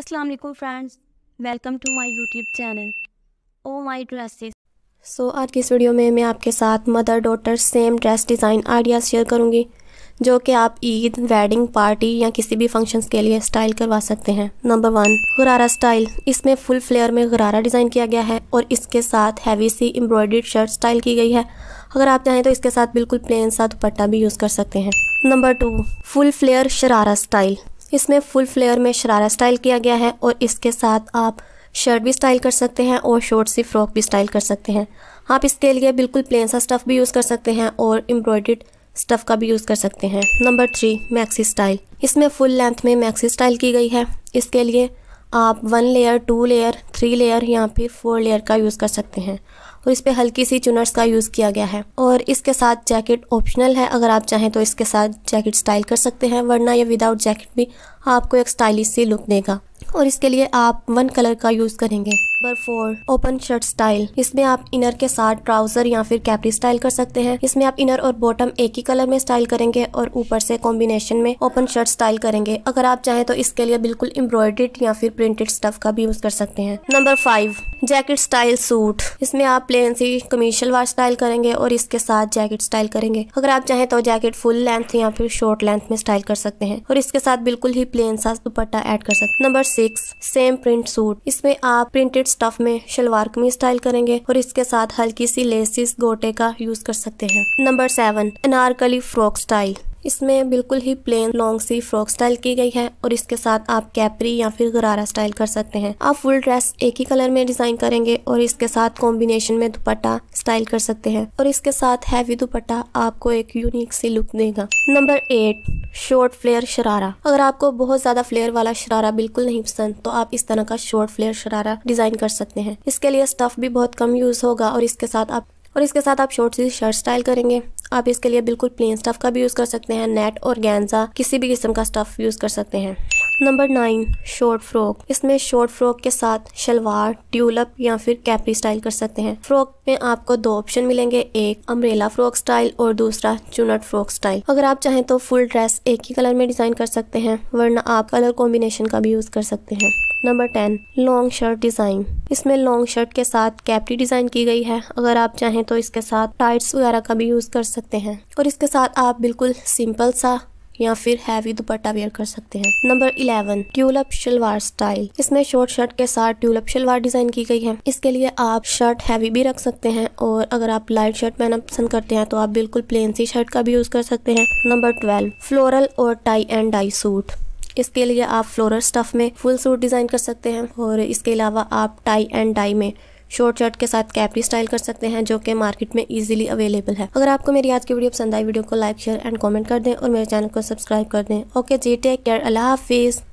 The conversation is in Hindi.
अस्सलाम वालेकुम friends welcome to my YouTube channel oh my dresses so आज की इस वीडियो में मैं आपके साथ mother daughter same dress design ideas share करूँगी जो कि आप ईद वेडिंग पार्टी या किसी भी फंक्शंस के लिए स्टाइल करवा सकते हैं नंबर वन गरारा स्टाइल इसमें फुल फ्लेयर में गरारा डिज़ाइन किया गया है और इसके साथ हैवी सी एम्ब्रॉयडर्ड शर्ट स्टाइल की गई है अगर आप चाहें तो इसके साथ बिल्कुल प्लेन सा दुपट्टा भी यूज़ कर सकते हैं number two full flare sharara style इसमें फुल फ्लेयर में शरारा स्टाइल किया गया है और इसके साथ आप शर्ट भी स्टाइल कर सकते हैं और शॉर्ट सी फ्रॉक भी स्टाइल कर सकते हैं आप इसके लिए बिल्कुल प्लेन सा स्टफ़ भी यूज़ कर सकते हैं और एम्ब्रॉयड स्टफ़ का भी यूज़ कर सकते हैं नंबर थ्री मैक्सी स्टाइल इसमें फुल लेंथ में मैक्सी स्टाइल की गई है इसके लिए आप one layer two layer three layer या फिर फोर लेयर का यूज़ कर सकते हैं और इस पर हल्की सी चुनर्स का यूज़ किया गया है और इसके साथ जैकेट ऑप्शनल है अगर आप चाहें तो इसके साथ जैकेट स्टाइल कर सकते हैं वरना ये विदाउट जैकेट भी आपको एक स्टाइलिश सी लुक देगा और इसके लिए आप वन कलर का यूज करेंगे number four open shirt style इसमें आप इनर के साथ ट्राउजर या फिर कैपरी स्टाइल कर सकते हैं इसमें आप इनर और बॉटम एक ही कलर में स्टाइल करेंगे और ऊपर से कॉम्बिनेशन में ओपन शर्ट स्टाइल करेंगे अगर आप चाहें तो इसके लिए बिल्कुल एम्ब्रॉयडेड या फिर प्रिंटेड स्टफ का भी यूज कर सकते हैं number five jacket style suit इसमें आप प्लेन सी कमीज वार स्टाइल करेंगे और इसके साथ जैकेट स्टाइल करेंगे अगर आप चाहें तो जैकेट फुल लेंथ या फिर शॉर्ट लेंथ में स्टाइल कर सकते हैं और इसके साथ बिल्कुल ही प्लेन सा दुपट्टा ऐड कर सकते number six six same print suit इसमें आप प्रिंटेड स्टफ में शलवार कमीज स्टाइल करेंगे और इसके साथ हल्की सी लेसिस गोटे का यूज कर सकते हैं number seven Anarkali frock style इसमें बिल्कुल ही प्लेन लॉन्ग सी फ्रॉक स्टाइल की गई है और इसके साथ आप कैपरी या फिर गरारा स्टाइल कर सकते हैं आप फुल ड्रेस एक ही कलर में डिजाइन करेंगे और इसके साथ कॉम्बिनेशन में दुपट्टा स्टाइल कर सकते हैं और इसके साथ हैवी दुपट्टा आपको एक यूनिक सी लुक देगा number eight short flare sharara अगर आपको बहुत ज्यादा फ्लेयर वाला शरारा बिल्कुल नहीं पसंद तो आप इस तरह का शॉर्ट फ्लेयर शरारा डिजाइन कर सकते हैं इसके लिए स्टफ भी बहुत कम यूज होगा और इसके साथ आप और इसके साथ आप शॉर्ट सी शर्ट स्टाइल करेंगे आप इसके लिए बिल्कुल प्लेन स्टफ का भी यूज़ कर सकते हैं नेट और गैंजा किसी भी किस्म का स्टफ यूज़ कर सकते हैं नंबर नाइन शॉर्ट फ्रॉक इसमें शॉर्ट फ्रॉक के साथ शलवार ट्यूलप या फिर कैपरी स्टाइल कर सकते हैं फ्रॉक में आपको दो ऑप्शन मिलेंगे एक अम्ब्रेला फ्रॉक स्टाइल और दूसरा चुनट फ्रॉक स्टाइल अगर आप चाहें तो फुल ड्रेस एक ही कलर में डिजाइन कर सकते हैं वरना आप कलर कॉम्बिनेशन का भी यूज कर सकते हैं number ten long shirt design इसमें लॉन्ग शर्ट के साथ कैपरी डिज़ाइन की गई है अगर आप चाहें तो इसके साथ टाइट्स वगैरह का भी यूज़ कर सकते हैं और इसके साथ आप बिल्कुल सिंपल सा या फिर हैवी दुपट्टा वेयर कर सकते हैं number eleven tulip shalwar style इसमें शॉर्ट शर्ट के साथ ट्यूलप शलवार डिजाइन की गई है इसके लिए आप शर्ट हैवी भी रख सकते हैं और अगर आप लाइट शर्ट पहनना पसंद करते हैं तो आप बिल्कुल प्लेन सी शर्ट का भी यूज कर सकते हैं नंबर ट्वेल्व फ्लोरल और टाई एंड डाई सूट इसके लिए आप फ्लोरल स्टफ में फुल सूट डिजाइन कर सकते हैं और इसके अलावा आप टाई एंड डाई में शॉर्ट शर्ट के साथ कैपरी स्टाइल कर सकते हैं जो कि मार्केट में इजीली अवेलेबल है अगर आपको मेरी आज की वीडियो पसंद आई वीडियो को लाइक शेयर एंड कमेंट कर दें और मेरे चैनल को सब्सक्राइब कर दें ओके जी टेक केयर अल्लाह हाफिज़